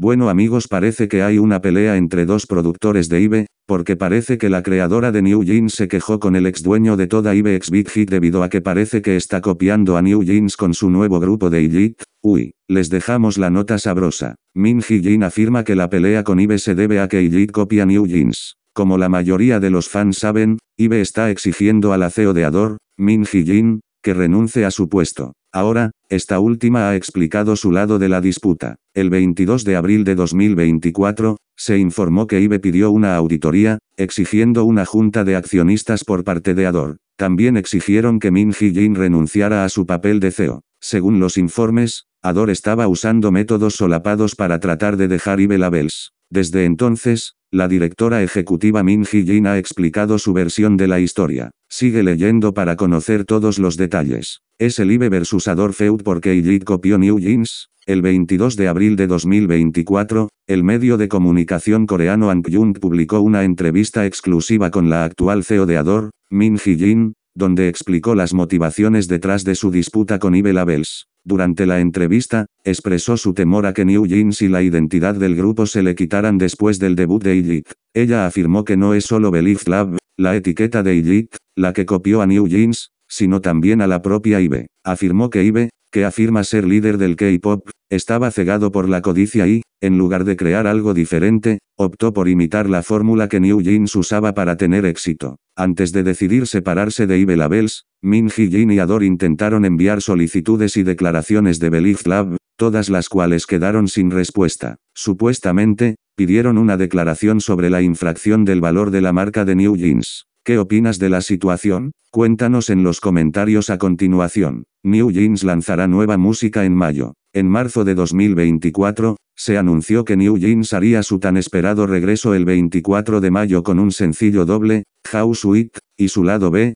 Bueno amigos parece que hay una pelea entre dos productores de IBE, porque parece que la creadora de New Jeans se quejó con el ex dueño de toda IBE ex Big Hit debido a que parece que está copiando a New Jeans con su nuevo grupo de Illit. Uy, les dejamos la nota sabrosa. Min Hee Jin afirma que la pelea con IBE se debe a que Illit copia New Jeans. Como la mayoría de los fans saben, IBE está exigiendo al CEO de Ador, Min Hee Jin, que renuncie a su puesto. Ahora, esta última ha explicado su lado de la disputa. El 22 de abril de 2024, se informó que IBE pidió una auditoría, exigiendo una junta de accionistas por parte de Ador. También exigieron que Min Hee-jin renunciara a su papel de CEO. Según los informes, Ador estaba usando métodos solapados para tratar de dejar IBE Labels. Desde entonces, la directora ejecutiva Min Ji-jin ha explicado su versión de la historia. Sigue leyendo para conocer todos los detalles. Es el IBE versus Ador Feud porque Illit copió New Jeans. El 22 de abril de 2024, el medio de comunicación coreano Jung publicó una entrevista exclusiva con la actual CEO de Ador, Min Ji-jin, donde explicó las motivaciones detrás de su disputa con IBE Labels. Durante la entrevista, expresó su temor a que New Jeans y la identidad del grupo se le quitaran después del debut de Illit. Ella afirmó que no es solo Belief Lab, la etiqueta de Illit, la que copió a New Jeans, sino también a la propia Ibe. Afirmó que Ibe, que afirma ser líder del K-pop, estaba cegado por la codicia y, en lugar de crear algo diferente, optó por imitar la fórmula que New Jeans usaba para tener éxito. Antes de decidir separarse de Ibe Labels, Min Jin y Adore intentaron enviar solicitudes y declaraciones de Belief Lab, todas las cuales quedaron sin respuesta. Supuestamente, pidieron una declaración sobre la infracción del valor de la marca de New Jeans. ¿Qué opinas de la situación? Cuéntanos en los comentarios a continuación. New Jeans lanzará nueva música en mayo. En marzo de 2024, se anunció que New Jeans haría su tan esperado regreso el 24 de mayo con un sencillo doble, How Sweet, y su lado B,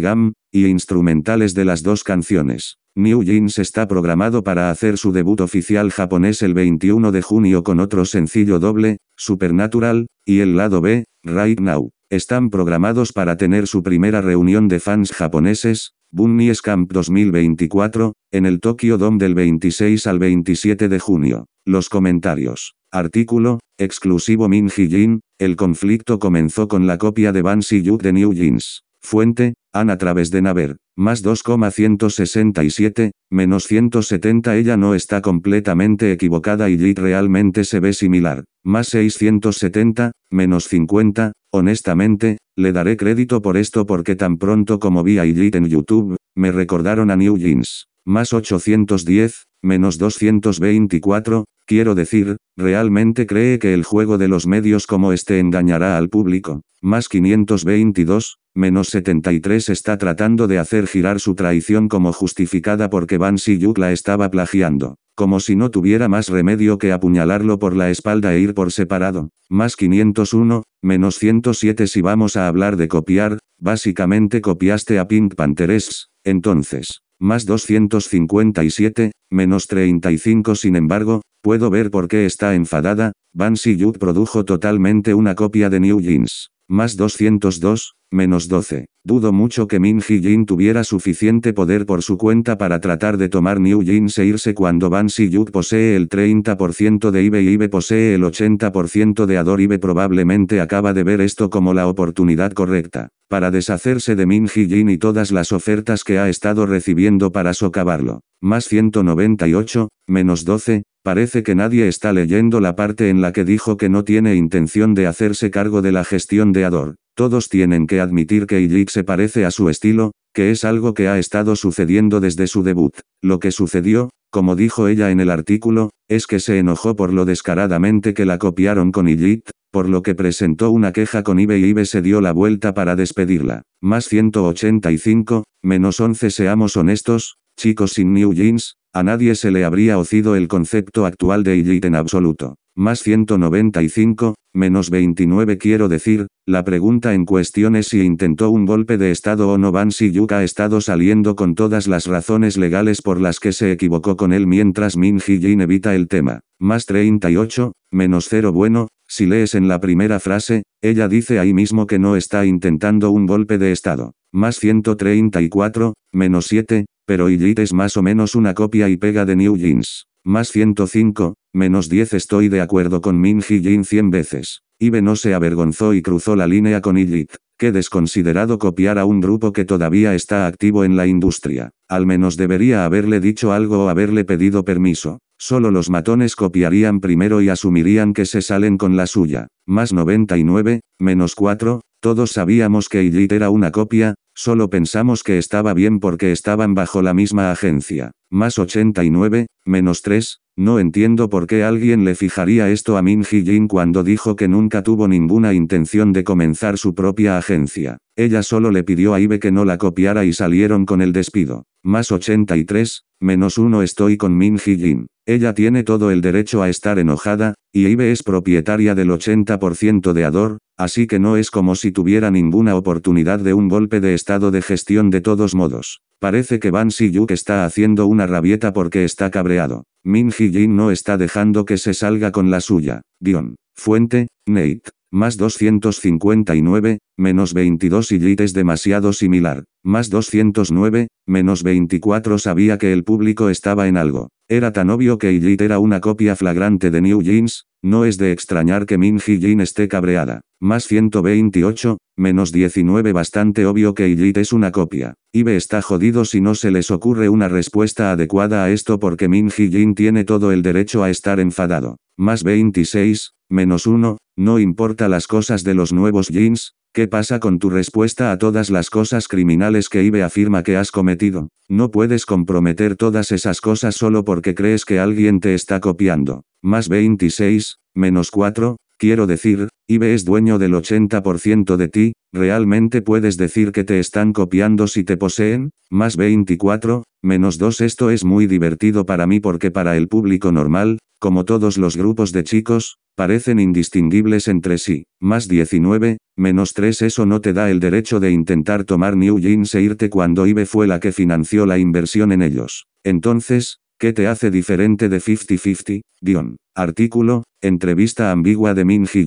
Gam, y instrumentales de las dos canciones. New Jeans está programado para hacer su debut oficial japonés el 21 de junio con otro sencillo doble, Supernatural, y el lado B, Right Now. Están programados para tener su primera reunión de fans japoneses, Bunnies Camp 2024, en el Tokyo Dome del 26 al 27 de junio. Los comentarios. Artículo, exclusivo Minji Jin, el conflicto comenzó con la copia de Bansi Yuk de New Jeans. Fuente, Ana a través de Naver, más 2,167, menos 170 ella no está completamente equivocada y Jit realmente se ve similar, más 670, menos 50, honestamente, le daré crédito por esto porque tan pronto como vi a Jit en YouTube, me recordaron a New Jeans, más 810, menos 224, Quiero decir, ¿realmente cree que el juego de los medios como este engañará al público? Más 522, menos 73 está tratando de hacer girar su traición como justificada porque Van Yuk la estaba plagiando. Como si no tuviera más remedio que apuñalarlo por la espalda e ir por separado. Más 501, menos 107 si vamos a hablar de copiar, básicamente copiaste a Pink Panthers, entonces. Más 257, menos 35 sin embargo, puedo ver por qué está enfadada, Bansi Yud produjo totalmente una copia de New Jeans. Más 202, menos 12. Dudo mucho que Min Jin tuviera suficiente poder por su cuenta para tratar de tomar New Jeans e irse cuando Ban Si posee el 30% de Ibe y Ibe posee el 80% de Ador Ibe probablemente acaba de ver esto como la oportunidad correcta, para deshacerse de Min Jin y todas las ofertas que ha estado recibiendo para socavarlo más 198, menos 12, parece que nadie está leyendo la parte en la que dijo que no tiene intención de hacerse cargo de la gestión de Ador. Todos tienen que admitir que Illich se parece a su estilo, que es algo que ha estado sucediendo desde su debut. Lo que sucedió, como dijo ella en el artículo, es que se enojó por lo descaradamente que la copiaron con Illit, por lo que presentó una queja con Ibe y Ibe se dio la vuelta para despedirla. Más 185, menos 11 seamos honestos, Chicos sin New Jeans, a nadie se le habría ocido el concepto actual de Elite en absoluto. Más 195, menos 29 quiero decir, la pregunta en cuestión es si intentó un golpe de estado o no Van Siyuk ha estado saliendo con todas las razones legales por las que se equivocó con él mientras Min Jin evita el tema. Más 38, menos 0 bueno, si lees en la primera frase, ella dice ahí mismo que no está intentando un golpe de estado. Más 134, menos 7, pero Illit es más o menos una copia y pega de New Jeans. Más 105, menos 10 estoy de acuerdo con Min Ji Jin 100 veces. Ibe no se avergonzó y cruzó la línea con Illit, que desconsiderado copiar a un grupo que todavía está activo en la industria. Al menos debería haberle dicho algo o haberle pedido permiso. Solo los matones copiarían primero y asumirían que se salen con la suya. Más 99, menos 4, todos sabíamos que Illit era una copia, solo pensamos que estaba bien porque estaban bajo la misma agencia. Más 89, menos 3, no entiendo por qué alguien le fijaría esto a Min Hijin cuando dijo que nunca tuvo ninguna intención de comenzar su propia agencia. Ella solo le pidió a Ibe que no la copiara y salieron con el despido. Más 83, menos 1 estoy con Min Hijin. Ella tiene todo el derecho a estar enojada, y Ibe es propietaria del 80% de Ador, así que no es como si tuviera ninguna oportunidad de un golpe de estado de gestión de todos modos. Parece que Ban si está haciendo una rabieta porque está cabreado. Min ji no está dejando que se salga con la suya. Dion. Fuente, Nate. Más 259, menos 22 y Jit es demasiado similar. Más 209, Menos 24 sabía que el público estaba en algo. Era tan obvio que Illit era una copia flagrante de New Jeans, no es de extrañar que Min Jin esté cabreada. Más 128, menos 19 bastante obvio que Illit es una copia. Ibe está jodido si no se les ocurre una respuesta adecuada a esto porque Min Jin tiene todo el derecho a estar enfadado. Más 26, menos 1, no importa las cosas de los nuevos jeans, ¿qué pasa con tu respuesta a todas las cosas criminales que Ibe afirma que has cometido? No puedes comprometer todas esas cosas solo porque crees que alguien te está copiando. Más 26, menos 4, Quiero decir, IBE es dueño del 80% de ti, ¿realmente puedes decir que te están copiando si te poseen? Más 24, menos 2 Esto es muy divertido para mí porque para el público normal, como todos los grupos de chicos, parecen indistinguibles entre sí. Más 19, menos 3 Eso no te da el derecho de intentar tomar New Jeans e irte cuando IBE fue la que financió la inversión en ellos. Entonces, ¿qué te hace diferente de 50-50, Dion? Artículo, entrevista ambigua de Min Ji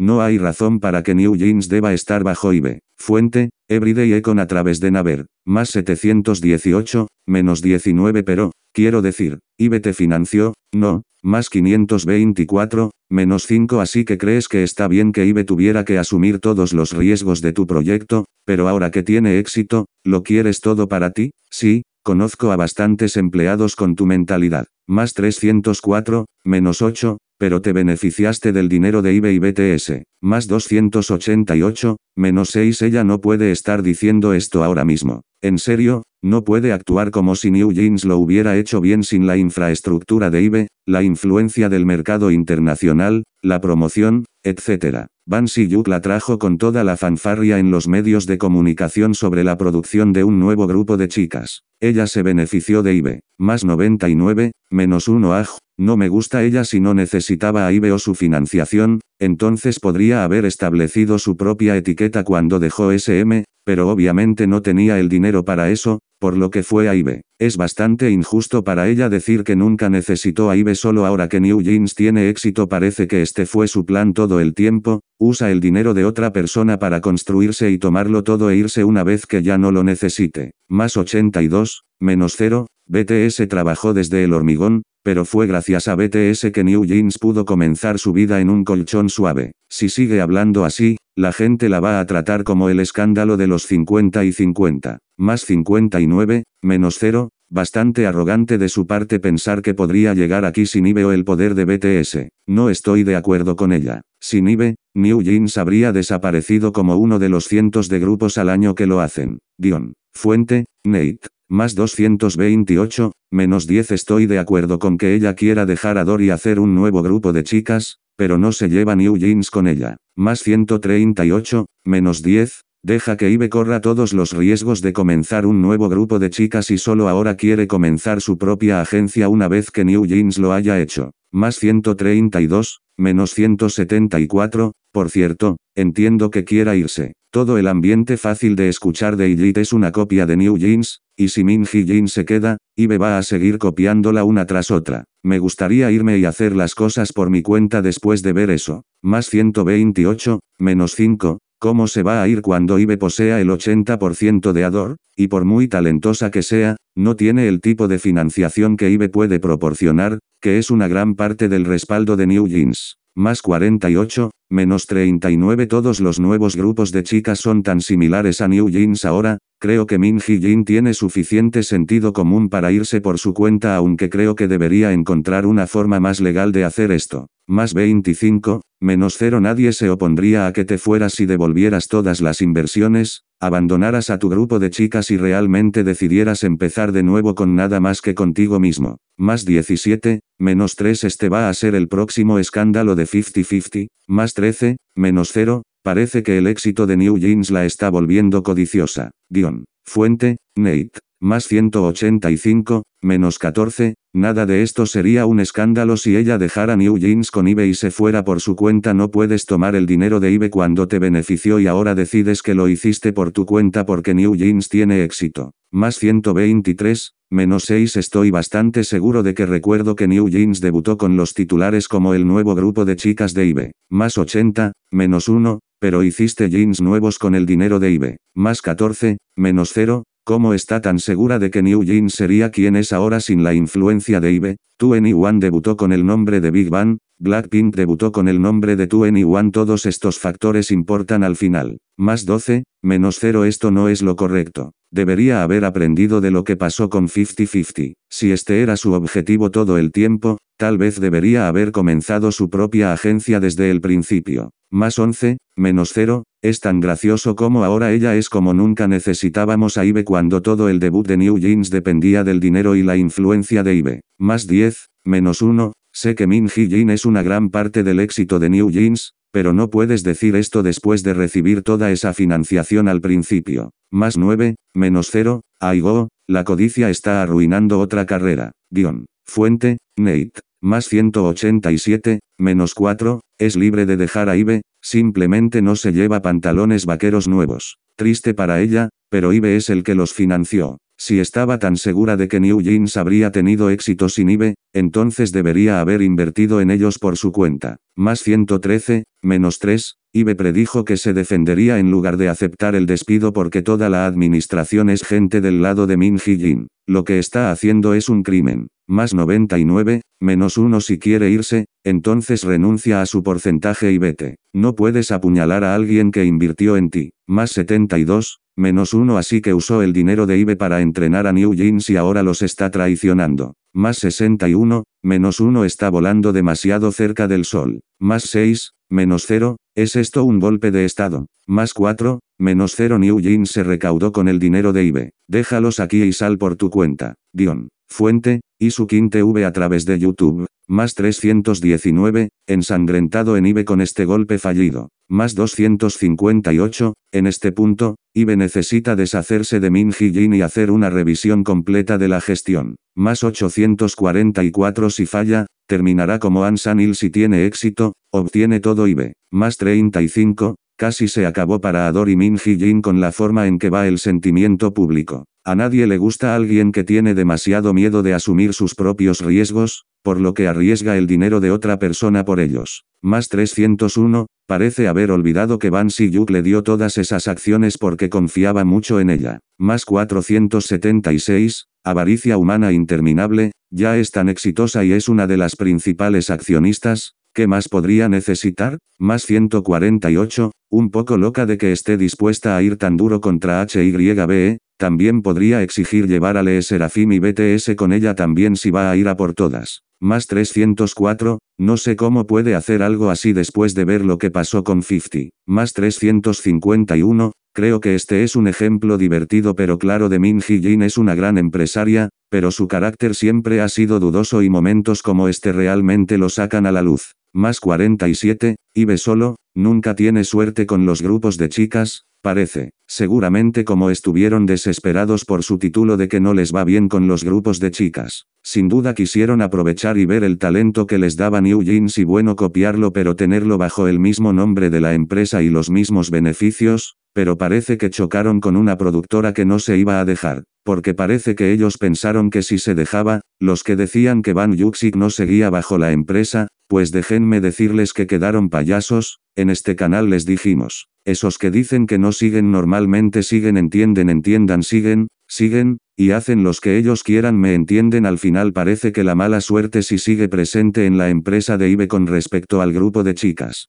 no hay razón para que New Jeans deba estar bajo IBE. Fuente, Everyday Econ a través de Naver, más 718, menos 19 pero, quiero decir, IBE te financió, no, más 524, menos 5 así que crees que está bien que IBE tuviera que asumir todos los riesgos de tu proyecto, pero ahora que tiene éxito, ¿lo quieres todo para ti? Sí, Conozco a bastantes empleados con tu mentalidad. Más 304, menos 8, pero te beneficiaste del dinero de IBE y BTS. Más 288, menos 6 ella no puede estar diciendo esto ahora mismo. En serio, no puede actuar como si New Jeans lo hubiera hecho bien sin la infraestructura de IBE, la influencia del mercado internacional, la promoción, etc. Bansi Yuk la trajo con toda la fanfarria en los medios de comunicación sobre la producción de un nuevo grupo de chicas. Ella se benefició de Ibe. Más 99, menos 1 aj. No me gusta ella si no necesitaba a Ibe o su financiación, entonces podría haber establecido su propia etiqueta cuando dejó SM, pero obviamente no tenía el dinero para eso, por lo que fue a Ibe. Es bastante injusto para ella decir que nunca necesitó a Ibe solo ahora que New Jeans tiene éxito parece que este fue su plan todo el tiempo, usa el dinero de otra persona para construirse y tomarlo todo e irse una vez que ya no lo necesite. Más 82, Menos cero, BTS trabajó desde el hormigón, pero fue gracias a BTS que New Jeans pudo comenzar su vida en un colchón suave. Si sigue hablando así, la gente la va a tratar como el escándalo de los 50 y 50. Más 59, menos cero, bastante arrogante de su parte pensar que podría llegar aquí sin IBE o el poder de BTS. No estoy de acuerdo con ella. Sin IBE, New Jeans habría desaparecido como uno de los cientos de grupos al año que lo hacen. Dion. Fuente, Nate. Más 228, menos 10 estoy de acuerdo con que ella quiera dejar a Dory hacer un nuevo grupo de chicas, pero no se lleva New Jeans con ella. Más 138, menos 10, deja que Ibe corra todos los riesgos de comenzar un nuevo grupo de chicas y solo ahora quiere comenzar su propia agencia una vez que New Jeans lo haya hecho. Más 132, menos 174, por cierto, entiendo que quiera irse. Todo el ambiente fácil de escuchar de Illit es una copia de New Jeans, y si Min Jin se queda, Ibe va a seguir copiándola una tras otra. Me gustaría irme y hacer las cosas por mi cuenta después de ver eso. Más 128, menos 5, ¿Cómo se va a ir cuando Ibe posea el 80% de Ador? Y por muy talentosa que sea, no tiene el tipo de financiación que Ibe puede proporcionar, que es una gran parte del respaldo de New Jeans. Más 48, menos 39 Todos los nuevos grupos de chicas son tan similares a New Jeans ahora, Creo que Min Jin tiene suficiente sentido común para irse por su cuenta aunque creo que debería encontrar una forma más legal de hacer esto. Más 25, menos 0 nadie se opondría a que te fueras y devolvieras todas las inversiones, abandonaras a tu grupo de chicas y realmente decidieras empezar de nuevo con nada más que contigo mismo. Más 17, menos 3 este va a ser el próximo escándalo de 50-50, más 13, menos 0, Parece que el éxito de New Jeans la está volviendo codiciosa. Dion. Fuente, Nate. Más 185, menos 14, nada de esto sería un escándalo si ella dejara New Jeans con Ibe y se fuera por su cuenta. No puedes tomar el dinero de Ibe cuando te benefició y ahora decides que lo hiciste por tu cuenta porque New Jeans tiene éxito. Más 123, menos 6 estoy bastante seguro de que recuerdo que New Jeans debutó con los titulares como el nuevo grupo de chicas de Ibe. Más 80, menos 1, pero hiciste jeans nuevos con el dinero de Ive. Más 14, menos 0, ¿Cómo está tan segura de que New Jeans sería quien es ahora sin la influencia de IBE? 2NE1 debutó con el nombre de Big Bang, Blackpink debutó con el nombre de 2 y 1 Todos estos factores importan al final. Más 12, menos 0 Esto no es lo correcto. Debería haber aprendido de lo que pasó con 5050. Si este era su objetivo todo el tiempo, tal vez debería haber comenzado su propia agencia desde el principio. Más 11, menos 0, es tan gracioso como ahora ella es como nunca necesitábamos a Ibe cuando todo el debut de New Jeans dependía del dinero y la influencia de Ibe. Más 10, menos 1, sé que Min Hee Jin es una gran parte del éxito de New Jeans, pero no puedes decir esto después de recibir toda esa financiación al principio. Más 9, menos 0, ahí go, la codicia está arruinando otra carrera. Dion. Fuente, Nate. Más 187, menos 4, es libre de dejar a Ibe, simplemente no se lleva pantalones vaqueros nuevos. Triste para ella, pero Ibe es el que los financió. Si estaba tan segura de que New Jeans habría tenido éxito sin IBE, entonces debería haber invertido en ellos por su cuenta. Más 113, menos 3, IBE predijo que se defendería en lugar de aceptar el despido porque toda la administración es gente del lado de Min Hee Jin. Lo que está haciendo es un crimen. Más 99, menos 1 si quiere irse, entonces renuncia a su porcentaje y vete. No puedes apuñalar a alguien que invirtió en ti. Más 72, Menos uno así que usó el dinero de Ibe para entrenar a New Jeans y ahora los está traicionando. Más 61, menos uno está volando demasiado cerca del sol. Más 6, Menos cero, ¿es esto un golpe de estado? Más 4, menos cero New se recaudó con el dinero de IBE. Déjalos aquí y sal por tu cuenta. Dion. Fuente, y Isukin V a través de YouTube, más 319, ensangrentado en IBE con este golpe fallido, más 258, en este punto, IBE necesita deshacerse de Min Jin y hacer una revisión completa de la gestión, más 844 si falla, terminará como Ansan si tiene éxito, obtiene todo y ve. Más 35, casi se acabó para Ador y Min Jin con la forma en que va el sentimiento público. A nadie le gusta alguien que tiene demasiado miedo de asumir sus propios riesgos, por lo que arriesga el dinero de otra persona por ellos. Más 301, parece haber olvidado que Van si Yuk le dio todas esas acciones porque confiaba mucho en ella. Más 476, avaricia humana interminable, ya es tan exitosa y es una de las principales accionistas, ¿qué más podría necesitar? Más 148, un poco loca de que esté dispuesta a ir tan duro contra HYBE, también podría exigir llevar a Lee Serafim y BTS con ella también si va a ir a por todas. Más 304, no sé cómo puede hacer algo así después de ver lo que pasó con 50. Más 351, Creo que este es un ejemplo divertido pero claro de Min Hee-jin es una gran empresaria, pero su carácter siempre ha sido dudoso y momentos como este realmente lo sacan a la luz. Más 47, ve solo, nunca tiene suerte con los grupos de chicas, parece, seguramente como estuvieron desesperados por su título de que no les va bien con los grupos de chicas. Sin duda quisieron aprovechar y ver el talento que les daba New Jeans y bueno copiarlo pero tenerlo bajo el mismo nombre de la empresa y los mismos beneficios, pero parece que chocaron con una productora que no se iba a dejar, porque parece que ellos pensaron que si se dejaba, los que decían que Van Yuxik no seguía bajo la empresa, pues déjenme decirles que quedaron payasos, en este canal les dijimos, esos que dicen que no siguen normalmente siguen entienden entiendan siguen, siguen, y hacen los que ellos quieran me entienden al final parece que la mala suerte si sigue presente en la empresa de IBE con respecto al grupo de chicas.